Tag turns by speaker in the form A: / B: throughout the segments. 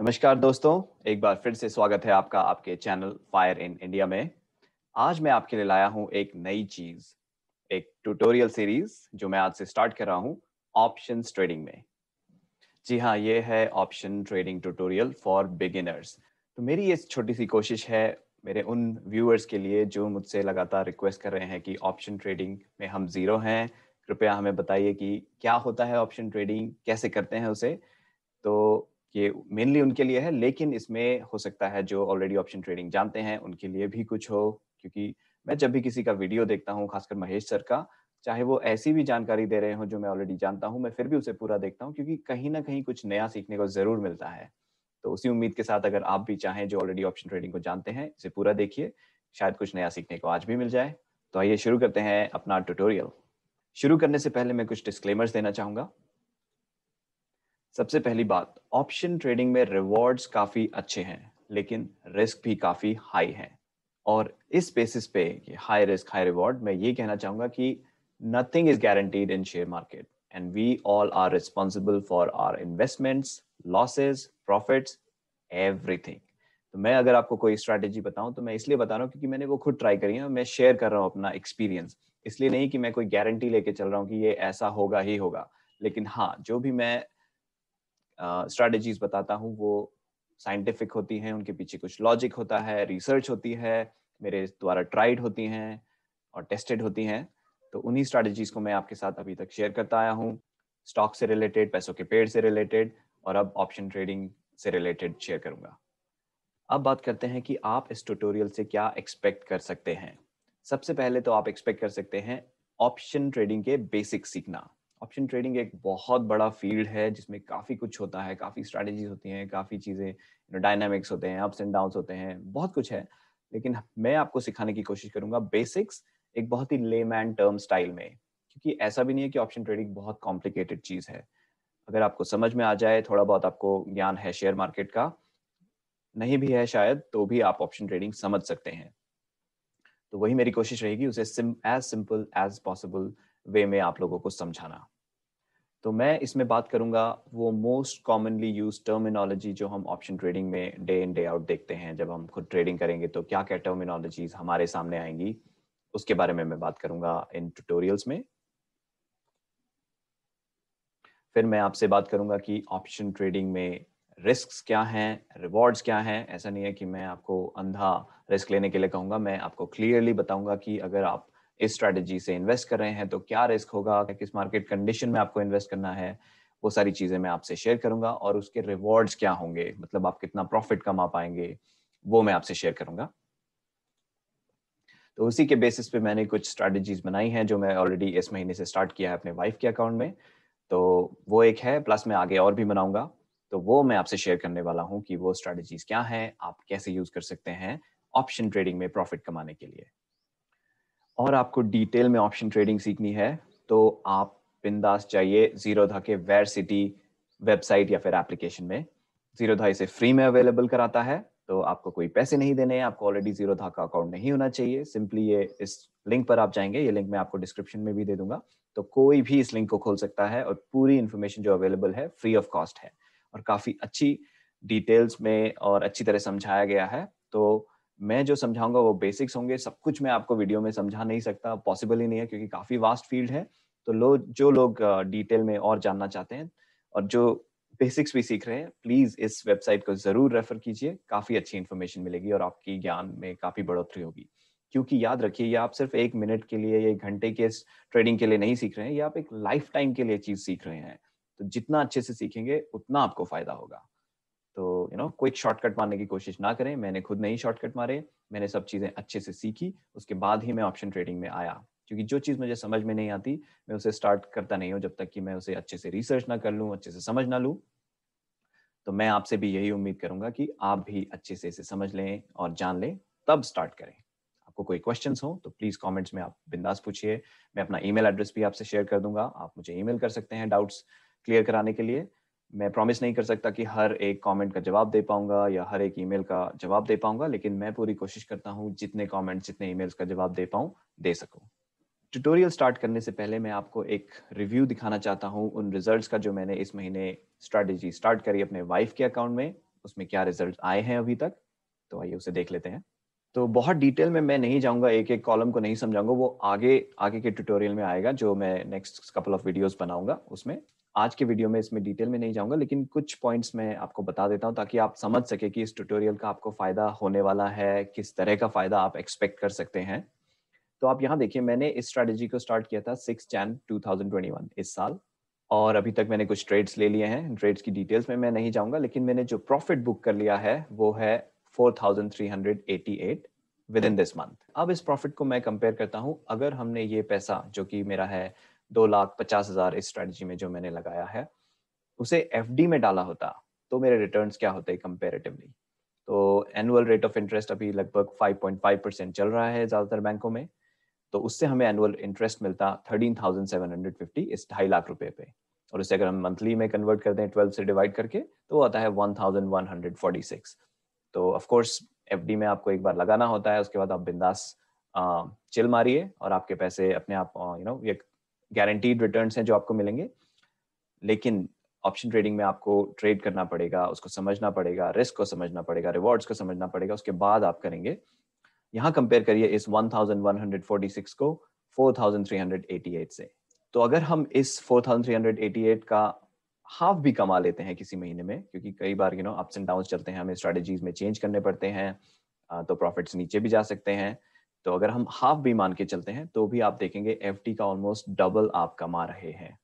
A: नमस्कार दोस्तों एक बार फिर से स्वागत है आपका आपके चैनल फायर इन इंडिया में आज मैं आपके लिए लाया हूं एक नई चीज एक ट्यूटोरियल सीरीज जो मैं आज से स्टार्ट कर रहा हूं ऑप्शन ट्रेडिंग में जी हाँ ये है option trading tutorial for beginners तो मेरी ये छोटी सी कोशिश है मेरे उन व्यूअर्स के लिए जो मुझसे लगातार रिक्वेस्ट कर रहे हैं कि ऑप्शन ट्रेडिंग में हम जीरो हैं कृपया हमें बताइए कि क्या होता है ऑप्शन ट्रेडिंग कैसे करते हैं उसे तो ये मेनली उनके लिए है लेकिन इसमें हो सकता है जो ऑलरेडी ऑप्शन ट्रेडिंग जानते हैं उनके लिए भी कुछ हो क्योंकि मैं जब भी किसी का वीडियो देखता हूँ खासकर महेश सर का चाहे वो ऐसी भी जानकारी दे रहे हो जो मैं ऑलरेडी जानता हूँ मैं फिर भी उसे पूरा देखता हूँ क्योंकि कहीं ना कहीं कुछ नया सीखने को जरूर मिलता है तो उसी उम्मीद के साथ अगर आप भी चाहें जो ऑलरेडी ऑप्शन ट्रेडिंग को जानते हैं इसे पूरा देखिए शायद कुछ नया सीखने को आज भी मिल जाए तो आइए शुरू करते हैं अपना ट्यूटोरियल शुरू करने से पहले मैं कुछ डिस्क्लेमर्स देना चाहूंगा सबसे पहली बात ऑप्शन ट्रेडिंग में रिवॉर्ड्स काफी अच्छे हैं लेकिन रिस्क भी काफी हाई है और इस बेसिस पे हाई रिस्क हाई रिवॉर्ड मैं ये कहना चाहूंगा कि nothing is guaranteed in share market and we all are responsible for our investments losses profits everything तो मैं अगर आपको कोई स्ट्रैटेजी बताऊं तो मैं इसलिए बता रहा हूँ क्योंकि मैंने वो खुद ट्राई करी है मैं शेयर कर रहा हूँ अपना एक्सपीरियंस इसलिए नहीं कि मैं कोई गारंटी लेके चल रहा हूँ कि ये ऐसा होगा ही होगा लेकिन हाँ जो भी मैं स्ट्रैटेजीज बताता हूँ वो साइंटिफिक होती हैं उनके पीछे कुछ लॉजिक होता है रिसर्च होती है मेरे द्वारा ट्राइड होती हैं और टेस्टेड होती हैं तो उन्हीं स्ट्रैटेजीज को मैं आपके साथ अभी तक शेयर करता आया हूँ स्टॉक से रिलेटेड पैसों के पेड़ से रिलेटेड और अब ऑप्शन ट्रेडिंग से रिलेटेड शेयर करूंगा अब बात करते हैं कि आप इस ट्यूटोरियल से क्या एक्सपेक्ट कर सकते हैं सबसे पहले तो आप एक्सपेक्ट कर सकते हैं ऑप्शन ट्रेडिंग के बेसिक सीखना ऑप्शन ट्रेडिंग एक बहुत बड़ा फील्ड है जिसमें काफ़ी कुछ होता है काफ़ी स्ट्रेटेजी होती हैं काफ़ी चीज़ें डायनामिक्स होते हैं अप्स एंड डाउन होते हैं बहुत कुछ है लेकिन मैं आपको सिखाने की कोशिश करूंगा बेसिक्स एक बहुत ही लेमैन टर्म स्टाइल में क्योंकि ऐसा भी नहीं है कि ऑप्शन ट्रेडिंग बहुत कॉम्प्लिकेटेड चीज़ है अगर आपको समझ में आ जाए थोड़ा बहुत आपको ज्ञान है शेयर मार्केट का नहीं भी है शायद तो भी आप ऑप्शन ट्रेडिंग समझ सकते हैं तो वही मेरी कोशिश रहेगी उसे as simple as possible way में आप लोगों को समझाना तो मैं इसमें बात करूंगा वो मोस्ट कॉमनली यूज टर्मिनोलॉजी जो हम ऑप्शन ट्रेडिंग में डे इन डे आउट देखते हैं जब हम खुद ट्रेडिंग करेंगे तो क्या क्या टर्मिनोलॉजीज हमारे सामने आएंगी उसके बारे में मैं बात करूंगा इन ट्यूटोरियल्स में फिर मैं आपसे बात करूंगा कि ऑप्शन ट्रेडिंग में रिस्क क्या हैं रिवॉर्ड्स क्या हैं ऐसा नहीं है कि मैं आपको अंधा रिस्क लेने के लिए कहूंगा मैं आपको क्लियरली बताऊंगा कि अगर आप इस स्ट्रैटेजी से इन्वेस्ट कर रहे हैं तो क्या रिस्क होगा किस मार्केट कंडीशन में आपको इन्वेस्ट करना है वो सारी चीजें मैं आपसे शेयर करूंगा और उसके रिवॉर्ड्स क्या होंगे मतलब आप कितना प्रॉफिट कमा पाएंगे वो मैं आपसे शेयर करूंगा तो उसी के बेसिस पे मैंने कुछ स्ट्रैटेजीज बनाई हैं जो मैं ऑलरेडी इस महीने से स्टार्ट किया है अपने वाइफ के अकाउंट में तो वो एक है प्लस मैं आगे और भी बनाऊंगा तो वो मैं आपसे शेयर करने वाला हूँ कि वो स्ट्रैटेजीज क्या है आप कैसे यूज कर सकते हैं ऑप्शन ट्रेडिंग में प्रॉफिट कमाने के लिए और आपको डिटेल में ऑप्शन ट्रेडिंग सीखनी है तो आप बिंदास जाइए जीरोधा के वेर सिटी वेबसाइट या फिर एप्लीकेशन में जीरोधा इसे फ्री में अवेलेबल कराता है तो आपको कोई पैसे नहीं देने हैं आपको ऑलरेडी जीरोधा का अकाउंट नहीं होना चाहिए सिंपली ये इस लिंक पर आप जाएंगे ये लिंक मैं आपको डिस्क्रिप्शन में भी दे दूंगा तो कोई भी इस लिंक को खोल सकता है और पूरी इन्फॉर्मेशन जो अवेलेबल है फ्री ऑफ कॉस्ट है और काफी अच्छी डिटेल्स में और अच्छी तरह समझाया गया है तो मैं जो समझाऊंगा वो बेसिक्स होंगे सब कुछ मैं आपको वीडियो में समझा नहीं सकता पॉसिबल ही नहीं है क्योंकि काफी वास्ट फील्ड है तो लो जो लोग डिटेल में और जानना चाहते हैं और जो बेसिक्स भी सीख रहे हैं प्लीज इस वेबसाइट को जरूर रेफर कीजिए काफी अच्छी इन्फॉर्मेशन मिलेगी और आपकी ज्ञान में काफी बढ़ोतरी होगी क्योंकि याद रखिए ये आप सिर्फ एक मिनट के लिए या एक घंटे के ट्रेडिंग के लिए नहीं सीख रहे हैं ये आप एक लाइफ टाइम के लिए चीज सीख रहे हैं तो जितना अच्छे से सीखेंगे उतना आपको फायदा होगा तो यू नो क्विक शॉर्टकट मारने की कोशिश ना करें मैंने खुद नहीं शॉर्टकट मारे मैंने सब चीज़ें अच्छे से सीखी उसके बाद ही मैं ऑप्शन ट्रेडिंग में आया क्योंकि जो चीज़ मुझे समझ में नहीं आती मैं उसे स्टार्ट करता नहीं हूँ जब तक कि मैं उसे अच्छे से रिसर्च ना कर लूँ अच्छे से समझ ना लू तो मैं आपसे भी यही उम्मीद करूंगा कि आप भी अच्छे से इसे समझ लें और जान लें तब स्टार्ट करें आपको कोई क्वेश्चंस हो तो प्लीज कमेंट्स में आप बिंदास पूछिए मैं अपना ईमेल एड्रेस भी आपसे शेयर कर दूंगा आप मुझे ईमेल कर सकते हैं डाउट्स क्लियर कराने के लिए मैं प्रॉमिस नहीं कर सकता कि हर एक कमेंट का जवाब दे पाऊंगा या हर एक ईमेल का जवाब दे पाऊंगा लेकिन मैं पूरी कोशिश करता हूँ जितने कमेंट जितने ईमेल्स का जवाब दे पाऊँ दे सकूँ ट्यूटोरियल स्टार्ट करने से पहले मैं आपको एक रिव्यू दिखाना चाहता हूँ उन रिजल्ट्स का जो मैंने इस महीने स्ट्रैटेजी स्टार्ट करी अपने वाइफ के अकाउंट में उसमें क्या रिजल्ट आए हैं अभी तक तो आइए उसे देख लेते हैं तो बहुत डिटेल में मैं नहीं जाऊंगा एक एक कॉलम को नहीं समझाऊंगा वो आगे आगे के ट्यूटोरियल में आएगा जो मैं नेक्स्ट कपल ऑफ वीडियोस बनाऊंगा उसमें आज के वीडियो में इसमें डिटेल में नहीं जाऊंगा लेकिन कुछ पॉइंट्स मैं आपको बता देता हूं ताकि आप समझ सके कि इस ट्यूटोरियल का आपको फायदा होने वाला है किस तरह का फायदा आप एक्सपेक्ट कर सकते हैं तो आप यहाँ देखिए मैंने इस स्ट्रेटेजी को स्टार्ट किया था सिक्स जैन टू इस साल और अभी तक मैंने कुछ ट्रेड्स ले लिए हैं ट्रेड्स की डिटेल्स में मैं नहीं जाऊंगा लेकिन मैंने जो प्रॉफिट बुक कर लिया है वो है for within this month अब इस प्रॉफिट को मैं कंपेयर करता हूँ अगर हमने ये पैसा जो कि मेरा है दो लाख पचास हजार इस स्ट्रेटजी में जो मैंने लगाया है उसे एफ में डाला होता तो मेरे रिटर्न क्या होते कंपेरेटिवली तो एनुअल रेट ऑफ इंटरेस्ट अभी लगभग 5.5 परसेंट चल रहा है ज्यादातर बैंकों में तो उससे हमें एनुअल इंटरेस्ट मिलता thirteen thousand seven hundred fifty इस ढाई लाख रुपए पे और उसे अगर हम मंथली में कन्वर्ट करते हैं ट्वेल्व से डिवाइड करके तो आता है one one thousand hundred forty six तो ऑफ कोर्स एफडी में आपको एक बार लगाना होता है उसके बाद आप बिंदास चिल मारिए और आपके पैसे अपने आप यू नो ये गारंटीड रिटर्न हैं जो आपको मिलेंगे लेकिन ऑप्शन ट्रेडिंग में आपको ट्रेड करना पड़ेगा उसको समझना पड़ेगा रिस्क को समझना पड़ेगा रिवॉर्ड्स को समझना पड़ेगा उसके बाद आप करेंगे यहाँ कंपेयर करिए इस 1146 को 4388 से तो अगर हम इस 4388 का हाफ भी कमा लेते हैं किसी महीने में क्योंकि कई बार you know ups and down चलते हैं हमें स्ट्रेटेजीज में चेंज करने पड़ते हैं तो प्रॉफिट्स नीचे भी जा सकते हैं तो अगर हम हाफ भी मान के चलते हैं तो भी आप देखेंगे एफ का ऑलमोस्ट डबल आप कमा रहे हैं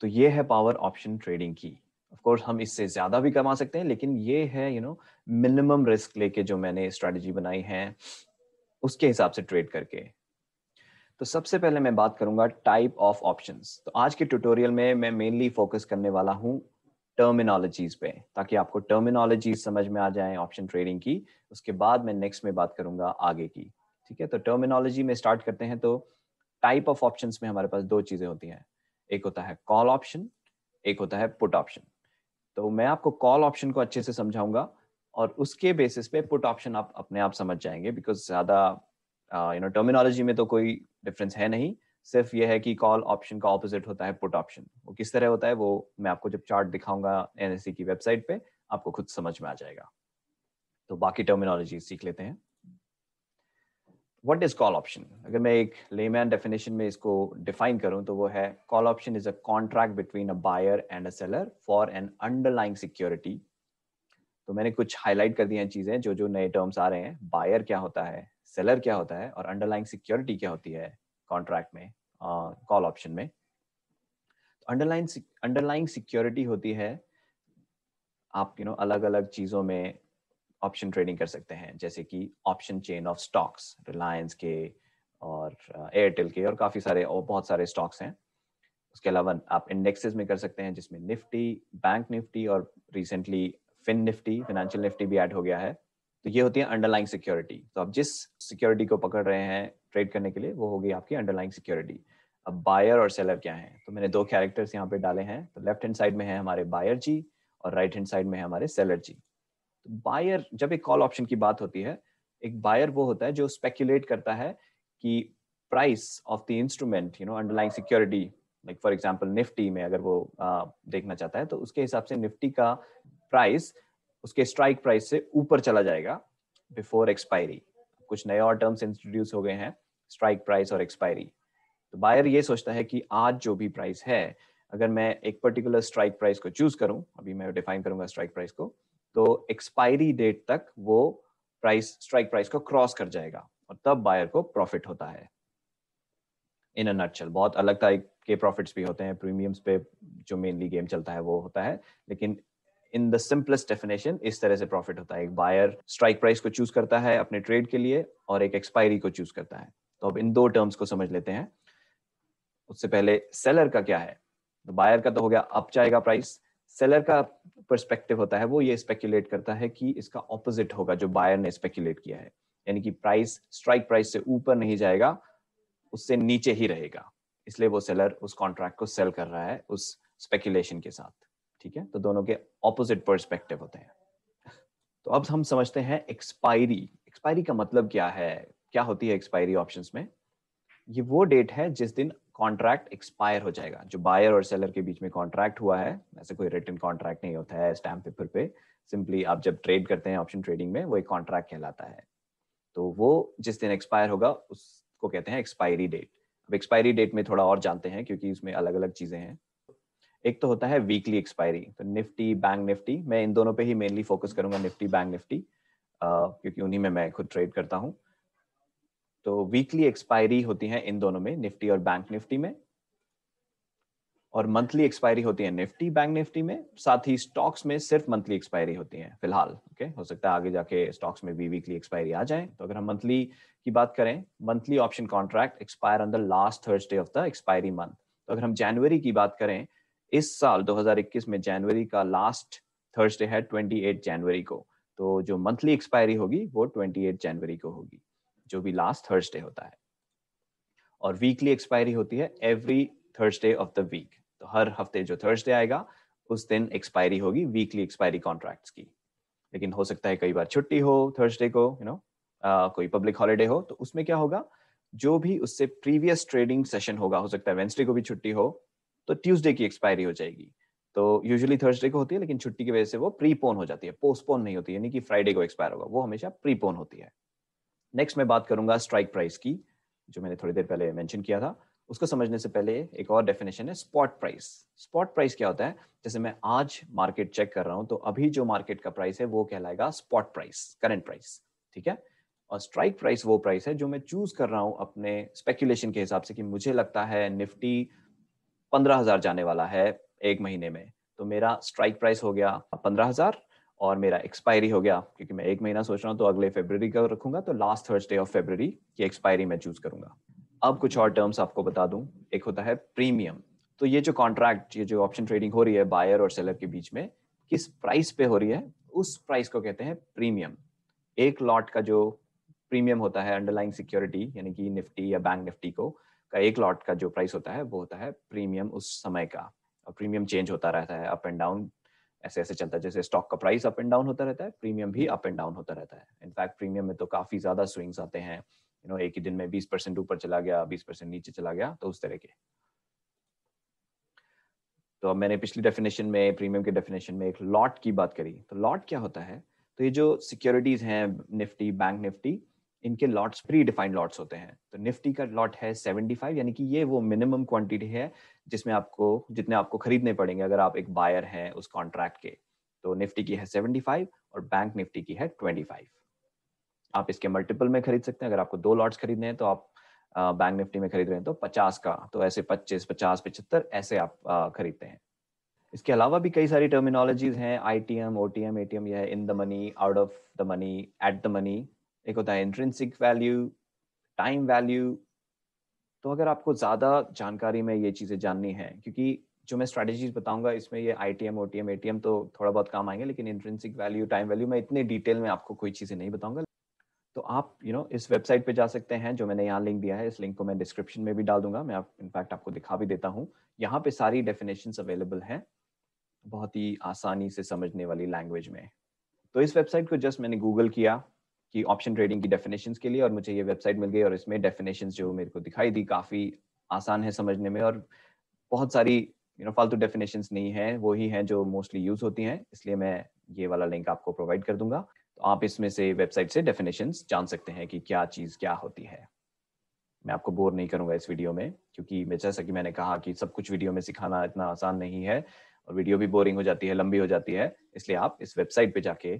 A: तो ये है पावर ऑप्शन ट्रेडिंग की ऑफ कोर्स हम इससे ज्यादा भी कमा सकते हैं लेकिन ये है यू नो मिनिमम रिस्क लेके जो मैंने स्ट्रेटजी बनाई है उसके हिसाब से ट्रेड करके तो सबसे पहले मैं बात करूंगा टाइप ऑफ ऑप्शन तो आज के ट्यूटोरियल में मैं मेनली फोकस करने वाला हूं टर्मिनोलॉजीज पे ताकि आपको टर्मिनोलॉजी समझ में आ जाए ऑप्शन ट्रेडिंग की उसके बाद मैं नेक्स्ट में बात करूंगा आगे की ठीक है तो टर्मिनोलॉजी में स्टार्ट करते हैं तो टाइप ऑफ ऑप्शन में हमारे पास दो चीजें होती हैं एक होता है कॉल ऑप्शन एक होता है पुट ऑप्शन तो मैं आपको कॉल ऑप्शन को अच्छे से समझाऊंगा और उसके बेसिस पे पुट ऑप्शन आप अपने आप समझ जाएंगे बिकॉज ज्यादा यू नो टर्मिनोलॉजी में तो कोई डिफरेंस है नहीं सिर्फ ये है कि कॉल ऑप्शन का ऑपोजिट होता है पुट ऑप्शन वो किस तरह होता है वो मैं आपको जब चार्ट दिखाऊंगा एनएससी e की वेबसाइट पे आपको खुद समझ में आ जाएगा तो बाकी टर्मिनोलॉजी सीख लेते हैं वट इज कॉल ऑप्शन अगर मैं एक लेमैन डेफिनेशन में इसको डिफाइन करूं तो वो है call option is a contract between a buyer and a seller for an underlying security तो मैंने कुछ हाईलाइट कर दी हैं चीजें जो जो नए टर्म्स आ रहे हैं बायर क्या होता है सेलर क्या होता है और अंडरलाइंग सिक्योरिटी क्या होती है कॉन्ट्रैक्ट में कॉल uh, ऑप्शन में अंडरलाइन अंडरलाइंग सिक्योरिटी होती है आप यू you नो know, अलग अलग चीज़ों में ऑप्शन ट्रेडिंग कर सकते हैं जैसे कि option chain of stocks Reliance के और एयरटेल uh, के और काफी सारे और बहुत सारे स्टॉक्स हैं उसके अलावा आप इंडेक्सेस में कर सकते हैं जिसमें निफ्टी बैंक निफ्टी और recently fin Nifty financial Nifty भी ऐड हो गया है तो ये होती है अंडरलाइंग सिक्योरिटी तो आप जिस सिक्योरिटी को पकड़ रहे हैं ट्रेड करने के लिए वो होगी आपकी अंडरलाइंग सिक्योरिटी अब बायर और सेलर क्या है तो मैंने दो कैरेक्टर्स यहाँ पे डाले हैं तो लेफ्ट हैंड साइड में है हमारे बायर जी और राइट हैंड साइड में है हमारे सेलर जी तो बायर जब एक कॉल ऑप्शन की बात होती है एक बायर वो होता है जो स्पेक्यूलेट करता है कि price of the instrument you know underlying security like for example Nifty में अगर वो आ, देखना चाहता है तो उसके हिसाब से निफ्टी का प्राइस उसके स्ट्राइक प्राइस से ऊपर चला जाएगा बिफोर एक्सपायरी कुछ नए और टर्म्स इंट्रोड्यूस हो गए हैं स्ट्राइक प्राइस और एक्सपायरी तो बायर ये सोचता है कि आज जो भी प्राइस है अगर मैं एक पर्टिकुलर स्ट्राइक प्राइस को चूज करूं अभी मैं डिफाइन करूंगा स्ट्राइक प्राइस को तो एक्सपायरी डेट तक वो प्राइस स्ट्राइक प्राइस को क्रॉस कर जाएगा और तब बायर को प्रॉफिट होता है इन नटशल बहुत अलग टाइप के प्रॉफिट्स भी होते हैं प्रीमियम्स पे जो मेनली गेम चलता है वो होता है लेकिन इन द सिंपलेस्ट डेफिनेशन इस तरह से प्रॉफिट होता है एक बायर स्ट्राइक प्राइस को चूज करता है अपने ट्रेड के लिए और एक एक्सपायरी को चूज करता है तो अब इन दो टर्म्स को समझ लेते हैं उससे पहले सेलर का क्या है तो बायर का तो हो गया अप जाएगा प्राइस सेलर का पर्सपेक्टिव होता है वो ये स्पेक्यूलेट करता है कि इसका ऑपोजिट होगा जो बायर ने स्पेक्यूलेट किया है यानी कि प्राइस स्ट्राइक प्राइस से ऊपर नहीं जाएगा उससे नीचे ही रहेगा इसलिए वो सेलर उस कॉन्ट्रैक्ट को सेल कर रहा है उस स्पेकुलेशन के साथ ठीक है तो दोनों के ऑपोजिट पर्सपेक्टिव होते हैं तो अब हम समझते हैं एक्सपायरी एक्सपायरी का मतलब क्या है क्या होती है एक्सपायरी ऑप्शन में ये वो डेट है जिस दिन कॉन्ट्रैक्ट एक्सपायर हो जाएगा जो बायर और सेलर के बीच में कॉन्ट्रैक्ट हुआ है ऐसे कोई रिटर्न कॉन्ट्रैक्ट नहीं होता है स्टैम्प पेपर पे सिंपली आप जब ट्रेड करते हैं ऑप्शन ट्रेडिंग में वो एक कॉन्ट्रैक्ट कहलाता है तो वो जिस दिन एक्सपायर होगा उसको कहते हैं एक्सपायरी डेट अब एक्सपायरी डेट में थोड़ा और जानते हैं क्योंकि उसमें अलग अलग चीजें हैं एक तो होता है वीकली एक्सपायरी तो निफ्टी बैंक निफ्टी मैं इन दोनों पे ही मेनली फोकस करूंगा निफ्टी बैंक निफ्टी क्योंकि उन्हीं में मैं खुद ट्रेड करता हूँ तो वीकली एक्सपायरी होती है इन दोनों में निफ्टी और बैंक निफ्टी में और मंथली एक्सपायरी होती है निफ्टी बैंक निफ्टी में साथ ही स्टॉक्स में सिर्फ मंथली एक्सपायरी होती है फिलहाल ओके हो सकता है आगे जाके स्टॉक्स में भी वीकली एक्सपायरी आ जाए तो अगर हम मंथली की बात करें monthly option contract expire on the last Thursday of the expiry month तो अगर हम जनवरी की बात करें इस साल 2021 में जनवरी का लास्ट थर्सडे है 28 जनवरी को तो जो मंथली एक्सपायरी होगी वो 28 जनवरी को होगी जो भी लास्ट थर्सडे होता है और वीकली एक्सपायरी होती है every Thursday of the week तो हर हफ्ते जो थर्सडे आएगा उस दिन एक्सपायरी होगी वीकली एक्सपायरी कॉन्ट्रैक्ट्स की लेकिन हो सकता है कई बार छुट्टी हो थर्सडे को you you know know, uh, कोई पब्लिक हॉलीडे हो तो उसमें क्या होगा जो भी उससे प्रीवियस ट्रेडिंग सेशन होगा हो सकता है वेंसडे को भी छुट्टी हो तो ट्यूसडे की एक्सपायरी हो जाएगी तो यूजुअली थर्सडे को होती है लेकिन छुट्टी की वजह से वो प्रीपोन हो जाती है पोस्टपोन नहीं होती यानी कि फ्राइडे को एक्सपायर होगा वो हमेशा प्रीपोन होती है नेक्स्ट मैं बात करूंगा स्ट्राइक प्राइस की जो मैंने थोड़ी देर पहले मेंशन किया था उसको समझने से पहले एक और डेफिनेशन है स्पॉट प्राइस स्पॉट प्राइस क्या होता है जैसे मैं आज मार्केट चेक कर रहा हूं तो अभी जो मार्केट का प्राइस है वो कहलाएगा स्पॉट प्राइस करंट प्राइस ठीक है और स्ट्राइक प्राइस वो प्राइस है जो मैं चूज कर रहा हूं अपने स्पेक्यूलेशन के हिसाब से कि मुझे लगता है निफ्टी पंद्रह हजार जाने वाला है एक महीने में तो मेरा स्ट्राइक प्राइस हो गया पंद्रह हजार और मेरा एक्सपायरी हो गया क्योंकि मैं एक महीना सोच रहा हूँ तो अगले फेब्रवरी का रखूंगा तो लास्ट थर्सडे ऑफ फेबररी की एक्सपायरी मैं चूज करूंगा अब कुछ और टर्म्स आपको बता दूं एक होता है प्रीमियम तो ये जो कॉन्ट्रैक्ट ये जो ऑप्शन ट्रेडिंग हो रही है बायर और सेलर के बीच में किस प्राइस पे हो रही है उस प्राइस को कहते हैं प्रीमियम एक लॉट का जो प्रीमियम होता है अंडरलाइंग सिक्योरिटी यानी कि निफ्टी या बैंक निफ्टी को का एक लॉट का जो प्राइस होता है वो होता है प्रीमियम उस समय का और प्रीमियम चेंज होता रहता है अप एंड डाउन ऐसे ऐसे चलता है जैसे स्टॉक का प्राइस अप एंड डाउन होता रहता है प्रीमियम भी अप एंड डाउन होता रहता है इनफैक्ट प्रीमियम में तो काफी ज्यादा स्विंग्स आते हैं यू नो एक ही दिन में बीस परसेंट ऊपर चला गया बीस परसेंट नीचे चला गया तो उस तरह के तो अब मैंने पिछली डेफिनेशन में प्रीमियम के डेफिनेशन में एक लॉट की बात करी तो लॉट क्या होता है तो ये जो सिक्योरिटीज हैं निफ्टी बैंक निफ्टी इनके लॉट्स प्री डिफाइंड लॉट्स होते हैं तो निफ्टी का लॉट है 75 यानी कि ये वो मिनिमम क्वांटिटी है जिसमें आपको जितने आपको खरीदने पड़ेंगे अगर आप एक बायर हैं उस कॉन्ट्रैक्ट के तो निफ्टी की है 75 और बैंक निफ्टी की है 25 आप इसके मल्टीपल में खरीद सकते हैं अगर आपको दो लॉट्स खरीदने हैं तो आप बैंक निफ्टी में खरीद रहे हैं तो 50 का तो ऐसे 25 50 पचहत्तर ऐसे आप खरीदते हैं इसके अलावा भी कई सारी टर्मिनोलॉजीज हैं I T M O T M A T M यह in the money out of the money at the money एक होता है इंट्रेंसिक वैल्यू टाइम वैल्यू तो अगर आपको ज़्यादा जानकारी में ये चीज़ें जाननी है क्योंकि जो मैं स्ट्रेटेजी बताऊंगा इसमें ये I T M O T M A T M तो थोड़ा बहुत काम आएंगे लेकिन इंट्रेंसिक वैल्यू टाइम वैल्यू मैं इतने डिटेल में आपको कोई चीज़ें नहीं बताऊंगा तो आप यू you नो know, इस वेबसाइट पे जा सकते हैं जो मैंने यहाँ लिंक दिया है इस लिंक को मैं डिस्क्रिप्शन में भी डाल दूंगा मैं आप इनफैक्ट आपको दिखा भी देता हूँ यहाँ पे सारी डेफिनेशन अवेलेबल हैं बहुत ही आसानी से समझने वाली लैंग्वेज में तो इस वेबसाइट को जस्ट मैंने गूगल किया कि ऑप्शन ट्रेडिंग की डेफिनेशन के लिए और मुझे ये वेबसाइट मिल गई और इसमें डेफिनेशन जो मेरे को दिखाई दी काफी आसान है समझने में और बहुत सारी यू नो फालतू डेफिनेशन नहीं है वो ही है जो मोस्टली यूज होती हैं इसलिए मैं ये वाला लिंक आपको प्रोवाइड कर दूंगा तो आप इसमें से वेबसाइट से डेफिनेशन जान सकते हैं कि क्या चीज़ क्या होती है मैं आपको बोर नहीं करूंगा इस वीडियो में क्योंकि मैं जैसा कि मैंने कहा कि सब कुछ वीडियो में सिखाना इतना आसान नहीं है और वीडियो भी बोरिंग हो जाती है लंबी हो जाती है इसलिए आप इस वेबसाइट पे जाके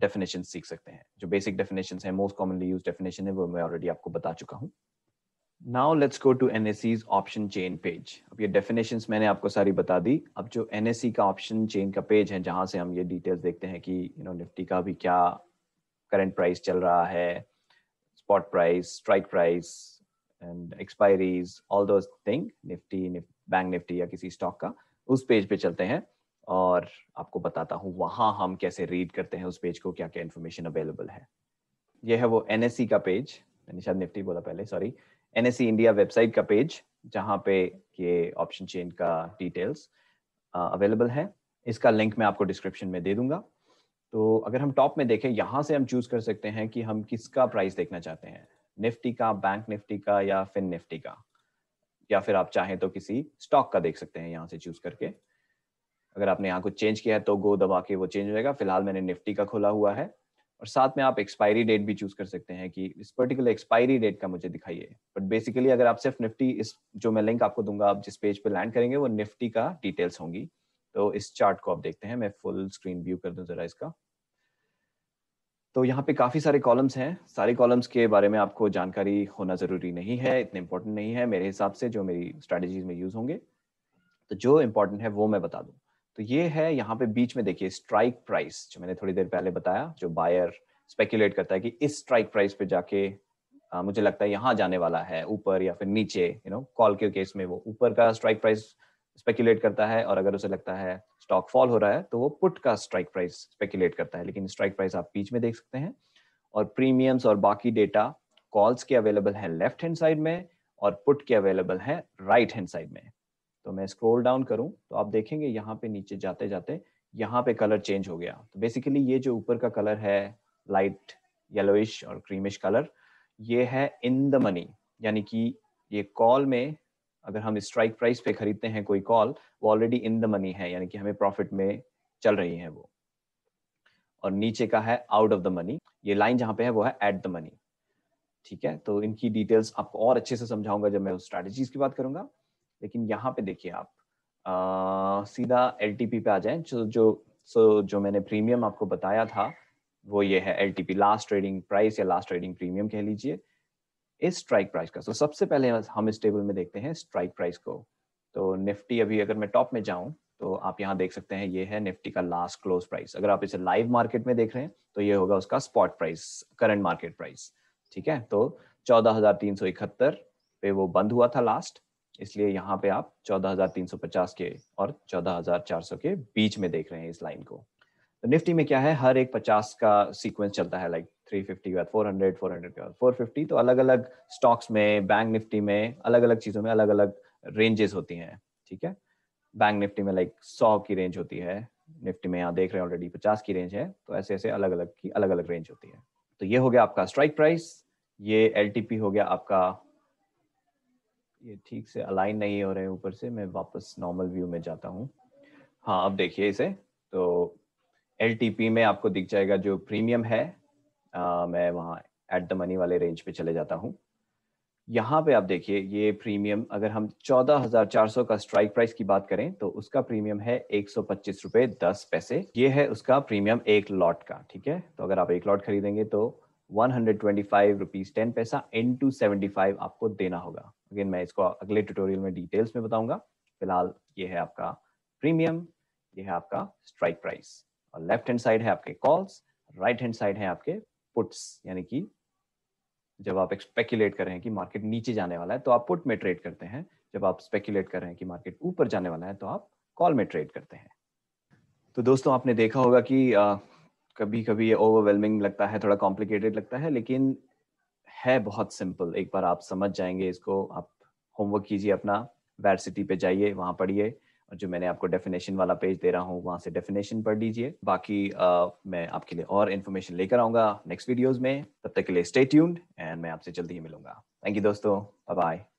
A: डेफिनेशन सीख सकते हैं जो बेसिक डेफिनेशन है मोस्ट कॉमनली यूज डेफिनेशन है वो मैं ऑलरेडी आपको बता चुका हूँ now let's go to NSE's option chain page अब ये डेफिनेशन मैंने आपको सारी बता दी अब जो एनएससी e का ऑप्शन चेन का पेज है जहां से हम ये डिटेल्स देखते हैं कि यू नो निफ्टी का भी क्या करंट प्राइस चल रहा है spot price strike price and expiries all दो थिंग निफ्टी बैंक निफ्टी या किसी स्टॉक का उस पेज पे चलते हैं और आपको बताता हूँ वहाँ हम कैसे रीड करते हैं उस पेज को क्या क्या इन्फॉर्मेशन अवेलेबल है ये है वो एन e का पेज मैंने शायद निफ्टी बोला पहले सॉरी एन इंडिया वेबसाइट का पेज जहाँ पे ये ऑप्शन चेन का डिटेल्स अवेलेबल है इसका लिंक मैं आपको डिस्क्रिप्शन में दे दूंगा तो अगर हम टॉप में देखें यहाँ से हम चूज कर सकते हैं कि हम किसका प्राइस देखना चाहते हैं निफ्टी का बैंक निफ्टी का या फिन निफ्टी का या फिर आप चाहें तो किसी स्टॉक का देख सकते हैं यहाँ से चूज करके अगर आपने यहाँ कुछ चेंज किया है तो गो दबा के वो चेंज हो जाएगा फिलहाल मैंने निफ्टी का खोला हुआ है और साथ में आप एक्सपायरी डेट भी चूज कर सकते हैं कि इस पर्टिकुलर एक्सपायरी डेट का मुझे दिखाइए बट बेसिकली अगर आप सिर्फ निफ्टी इस जो मैं लिंक आपको दूंगा आप जिस पेज पे लैंड करेंगे वो निफ्टी का डिटेल्स होंगी तो इस चार्ट को आप देखते हैं मैं फुल स्क्रीन व्यू कर दूं जरा इसका तो यहाँ पे काफी सारे कॉलम्स हैं सारे कॉलम्स के बारे में आपको जानकारी होना जरूरी नहीं है इतने इंपॉर्टेंट नहीं है मेरे हिसाब से जो मेरी स्ट्रेटेजीज में यूज होंगे तो जो इम्पोर्टेंट है वो मैं बता दूँ तो ये है यहाँ पे बीच में देखिए स्ट्राइक प्राइस जो मैंने थोड़ी देर पहले बताया जो बायर स्पेकुलेट करता है कि इस स्ट्राइक प्राइस पे जाके आ, मुझे लगता है यहाँ जाने वाला है ऊपर या फिर नीचे यू नो कॉल के केस में वो ऊपर का स्ट्राइक प्राइस स्पेकुलेट करता है और अगर उसे लगता है स्टॉक फॉल हो रहा है तो वो पुट का स्ट्राइक प्राइस स्पेकुलेट करता है लेकिन स्ट्राइक प्राइस आप बीच में देख सकते हैं और प्रीमियम्स और बाकी डेटा कॉल्स के अवेलेबल है लेफ्ट हैंड साइड में और पुट के अवेलेबल है राइट हैंड साइड में तो मैं स्क्रोल डाउन करूं तो आप देखेंगे यहाँ पे नीचे जाते जाते यहाँ पे कलर चेंज हो गया तो बेसिकली ये जो ऊपर का कलर है लाइट येलोइश और क्रीमिश कलर ये है इन द मनी यानी कि ये कॉल में अगर हम स्ट्राइक प्राइस पे खरीदते हैं कोई कॉल वो ऑलरेडी इन द मनी है यानी कि हमें प्रॉफिट में चल रही है वो और नीचे का है आउट ऑफ द मनी ये लाइन जहाँ पे है वो है एट द मनी ठीक है तो इनकी डिटेल्स आपको और अच्छे से समझाऊंगा जब मैं उस स्ट्रैटेजीज की बात करूंगा लेकिन यहाँ पे देखिए आप आ, सीधा एल पे आ जाए जो जो सो जो मैंने प्रीमियम आपको बताया था वो ये है एल लास्ट ट्रेडिंग प्राइस या लास्ट ट्रेडिंग प्रीमियम कह लीजिए इस स्ट्राइक प्राइस का सो so, सबसे पहले हम इस टेबल में देखते हैं स्ट्राइक प्राइस को तो निफ्टी अभी अगर मैं टॉप में जाऊं तो आप यहाँ देख सकते हैं ये है निफ्टी का लास्ट क्लोज प्राइस अगर आप इसे लाइव मार्केट में देख रहे हैं तो ये होगा उसका spot price current market price ठीक है तो चौदह पे वो बंद हुआ था लास्ट इसलिए यहाँ पे आप 14,350 के और 14,400 के बीच में देख रहे हैं इस लाइन को तो निफ्टी में क्या है हर एक 50 का सीक्वेंस चलता है लाइक 350 के बाद 400 400 के बाद 450 तो अलग अलग स्टॉक्स में बैंक निफ्टी में अलग अलग चीज़ों में अलग अलग रेंजेस होती हैं ठीक है बैंक निफ्टी में लाइक सौ की रेंज होती है निफ्टी में यहाँ देख रहे हैं ऑलरेडी पचास की रेंज है तो ऐसे ऐसे अलग अलग की अलग अलग रेंज होती है तो ये हो गया आपका स्ट्राइक प्राइस ये एल हो गया आपका ये ठीक से अलाइन नहीं हो रहे ऊपर से मैं वापस नॉर्मल व्यू में जाता हूँ हाँ अब देखिए इसे तो एल में आपको दिख जाएगा जो प्रीमियम है आ, मैं वहाँ एट द मनी वाले रेंज पे चले जाता हूँ यहाँ पे आप देखिए ये प्रीमियम अगर हम 14,400 का स्ट्राइक प्राइस की बात करें तो उसका प्रीमियम है एक सौ पच्चीस रुपये दस पैसे ये है उसका प्रीमियम एक लॉट का ठीक है तो अगर आप एक लॉट खरीदेंगे तो 125 रुपीस 10 पैसा इन टू सेवेंटी आपको देना होगा अगेन मैं इसको अगले ट्यूटोरियल में डिटेल्स में बताऊंगा फिलहाल ये है आपका प्रीमियम ये है आपका स्ट्राइक प्राइस और लेफ्ट हैंड साइड है आपके कॉल्स राइट हैंड साइड है आपके पुट्स यानी कि जब आप स्पेक्यूलेट कर रहे हैं कि मार्केट नीचे जाने वाला है तो आप पुट में ट्रेड करते हैं जब आप स्पेक्यूलेट कर रहे हैं कि मार्केट ऊपर जाने वाला है तो आप कॉल में ट्रेड करते हैं तो दोस्तों आपने देखा होगा कि कभी कभी ये ओवरवेलमिंग लगता है थोड़ा कॉम्प्लिकेटेड लगता है लेकिन है बहुत सिंपल एक बार आप समझ जाएंगे इसको आप होमवर्क कीजिए अपना वैरसिटी पे जाइए वहाँ पढ़िए और जो मैंने आपको डेफिनेशन वाला पेज दे रहा हूँ वहाँ से डेफिनेशन पढ़ लीजिए बाकी uh, मैं आपके लिए और इन्फॉर्मेशन लेकर आऊँगा नेक्स्ट वीडियोज में तब तक के लिए स्टे ट्यून्ड एंड मैं आपसे जल्दी ही मिलूंगा थैंक यू दोस्तों बाय